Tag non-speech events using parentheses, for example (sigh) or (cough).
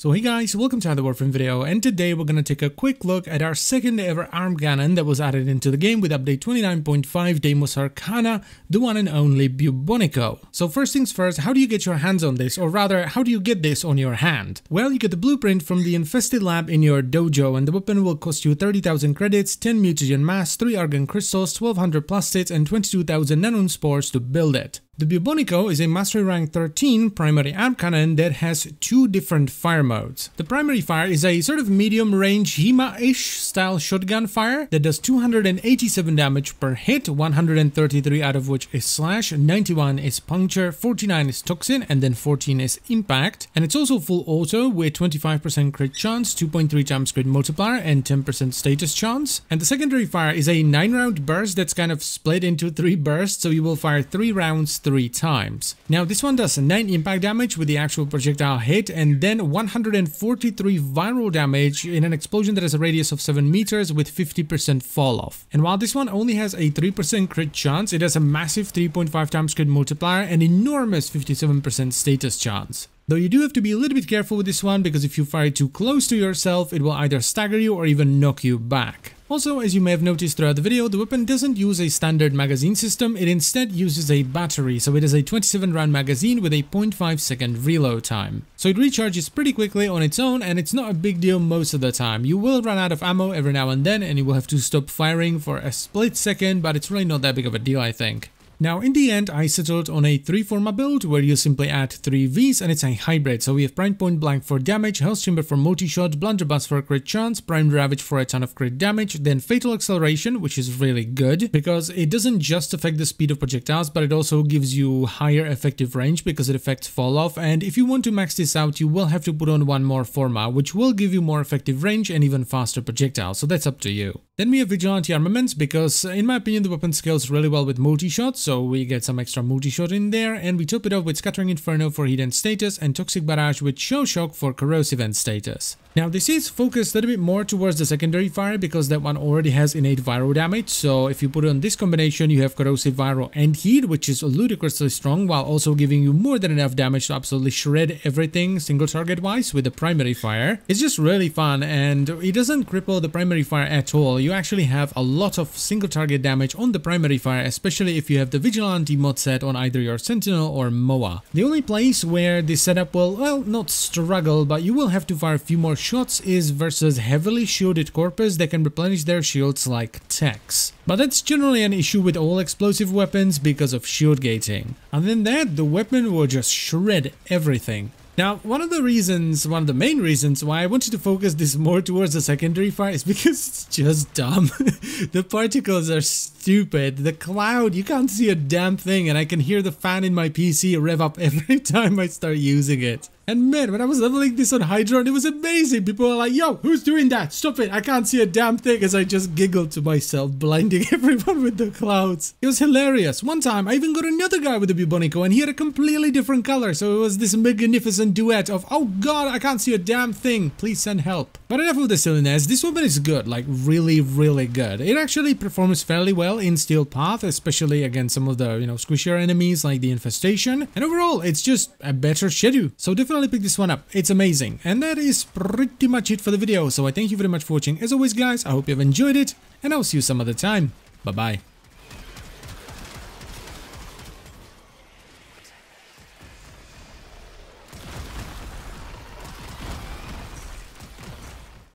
So hey guys, welcome to another Warframe video and today we're gonna take a quick look at our second ever arm cannon that was added into the game with update 29.5 Deimos Arcana, the one and only Bubonico. So first things first, how do you get your hands on this or rather how do you get this on your hand? Well you get the blueprint from the infested lab in your dojo and the weapon will cost you 30,000 credits, 10 mutagen mass, 3 argon crystals, 1200 plastids and 22,000 nanon spores to build it. The Bubonico is a mastery rank 13 primary arm cannon that has two different fire modes. The primary fire is a sort of medium range hema ish style shotgun fire that does 287 damage per hit, 133 out of which is slash, 91 is puncture, 49 is toxin and then 14 is impact. And it's also full auto with 25% crit chance, 2.3 times crit multiplier and 10% status chance. And the secondary fire is a 9 round burst that's kind of split into 3 bursts so you will fire 3 rounds three times. Now this one does 9 impact damage with the actual projectile hit and then 143 viral damage in an explosion that has a radius of 7 meters with 50% fall off. And while this one only has a 3% crit chance, it has a massive 3.5 times crit multiplier and enormous 57% status chance. Though you do have to be a little bit careful with this one because if you fire too close to yourself, it will either stagger you or even knock you back. Also, as you may have noticed throughout the video, the weapon doesn't use a standard magazine system, it instead uses a battery, so it is a 27 round magazine with a 0.5 second reload time. So it recharges pretty quickly on its own and it's not a big deal most of the time. You will run out of ammo every now and then and you will have to stop firing for a split second, but it's really not that big of a deal I think. Now in the end I settled on a 3 forma build where you simply add 3 Vs and it's a hybrid, so we have Prime Point Blank for damage, Hell's Chamber for multi-shot, Blunderbuss for a crit chance, Prime Ravage for a ton of crit damage, then Fatal Acceleration, which is really good because it doesn't just affect the speed of projectiles but it also gives you higher effective range because it affects fall off and if you want to max this out you will have to put on one more forma which will give you more effective range and even faster projectiles, so that's up to you. Then we have Vigilante Armaments because in my opinion the weapon scales really well with multi-shots so we get some extra multi-shot in there and we top it off with Scattering Inferno for Hidden status and Toxic Barrage with Show Shock for Corrosive End status. Now this is focused a little bit more towards the secondary fire because that one already has innate viral damage so if you put on this combination you have corrosive viral and heat which is ludicrously strong while also giving you more than enough damage to absolutely shred everything single target wise with the primary fire. It's just really fun and it doesn't cripple the primary fire at all. You actually have a lot of single target damage on the primary fire especially if you have the vigilante mod set on either your sentinel or MOA. The only place where this setup will well not struggle but you will have to fire a few more shots is versus heavily shielded corpus that can replenish their shields like techs. But that's generally an issue with all explosive weapons because of shield gating. And than that, the weapon will just shred everything. Now, one of the reasons, one of the main reasons why I wanted to focus this more towards the secondary fire is (laughs) because it's just dumb. (laughs) the particles are stupid. The cloud, you can't see a damn thing and I can hear the fan in my PC rev up (laughs) every time I start using it. And man, when I was leveling this on Hydron, it was amazing. People were like, yo, who's doing that? Stop it. I can't see a damn thing as I just giggled to myself, blinding (laughs) everyone with the clouds. It was hilarious. One time, I even got another guy with a Bubonico and he had a completely different color. So it was this magnificent duet of, oh god, I can't see a damn thing. Please send help. But enough of the silliness. This weapon is good, like really, really good. It actually performs fairly well in Steel Path, especially against some of the, you know, squishier enemies like the Infestation. And overall, it's just a better schedule. So definitely definitely pick this one up, it's amazing. And that is pretty much it for the video, so I thank you very much for watching. As always guys, I hope you have enjoyed it, and I'll see you some other time. Bye bye.